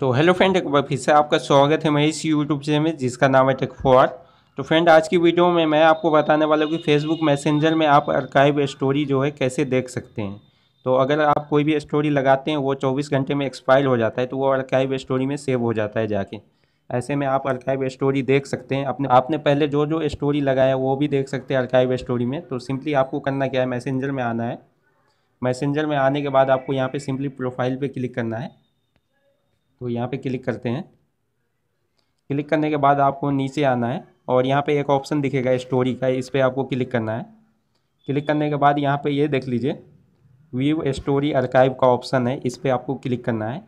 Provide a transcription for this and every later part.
तो hello friend एक बार फिर से आपका स्वागत है मेरे इस यूट्यूब चैनल में जिसका नाम है टेक फॉर तो फ्रेंड आज की वीडियो में मैं आपको बताने वाला हूँ कि फेसबुक मैसेंजर में आप अर्काइव स्टोरी जो है कैसे देख सकते हैं तो अगर आप कोई भी स्टोरी लगाते हैं वो चौबीस घंटे में एक्सपायर हो जाता है तो वो अर्काइव स्टोरी में सेव हो जाता है जाके ऐसे में आप अर्काइव स्टोरी देख सकते हैं अपने आपने पहले जो जो स्टोरी लगाया वो भी देख सकते हैं अर्काइव स्टोरी में तो सिंपली आपको करना क्या है मैसेंजर में आना है मैसेंजर में आने के बाद आपको यहाँ पे सिंपली प्रोफाइल पे क्लिक करना है तो यहाँ पे क्लिक करते हैं क्लिक करने के बाद आपको नीचे आना है और यहाँ पे एक ऑप्शन दिखेगा स्टोरी का इस पर आपको क्लिक करना है क्लिक करने के बाद यहाँ पे ये यह देख लीजिए व्यू स्टोरी अर्काइव का ऑप्शन है इस पर आपको क्लिक करना है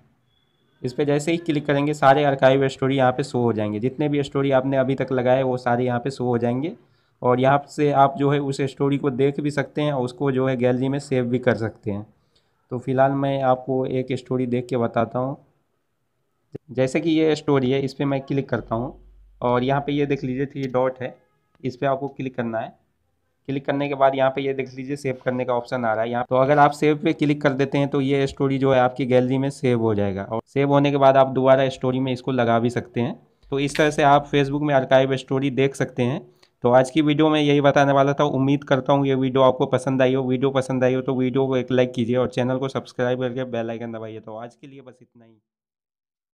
इस पर जैसे ही क्लिक करेंगे सारे अर्काइव स्टोरी यहाँ पे शो हो जाएंगे जितने भी स्टोरी आपने अभी तक लगाए वो सारे यहाँ पे शो हो जाएंगे और यहाँ से आप जो है उस स्टोरी को देख भी सकते हैं और उसको जो है गैलरी में सेव भी कर सकते हैं तो फिलहाल मैं आपको एक स्टोरी देख के बताता हूँ जैसे कि ये स्टोरी है इस पर मैं क्लिक करता हूँ और यहाँ पे ये देख लीजिए थ्री डॉट है इस पर आपको क्लिक करना है क्लिक करने के बाद यहाँ पे ये देख लीजिए सेव करने का ऑप्शन आ रहा है यहाँ तो अगर आप सेव पे क्लिक कर देते हैं तो ये स्टोरी जो है आपकी गैलरी में सेव हो जाएगा और सेव होने के बाद आप दोबारा स्टोरी में इसको लगा भी सकते हैं तो इस तरह से आप फेसबुक में अर्काइव स्टोरी देख सकते हैं तो आज की वीडियो में यही बताने वाला था उम्मीद करता हूँ ये वीडियो आपको पसंद आई हो वीडियो पसंद आई हो तो वीडियो को एक लाइक कीजिए और चैनल को सब्सक्राइब करके बेलाइकन दबाइए तो आज के लिए बस इतना ही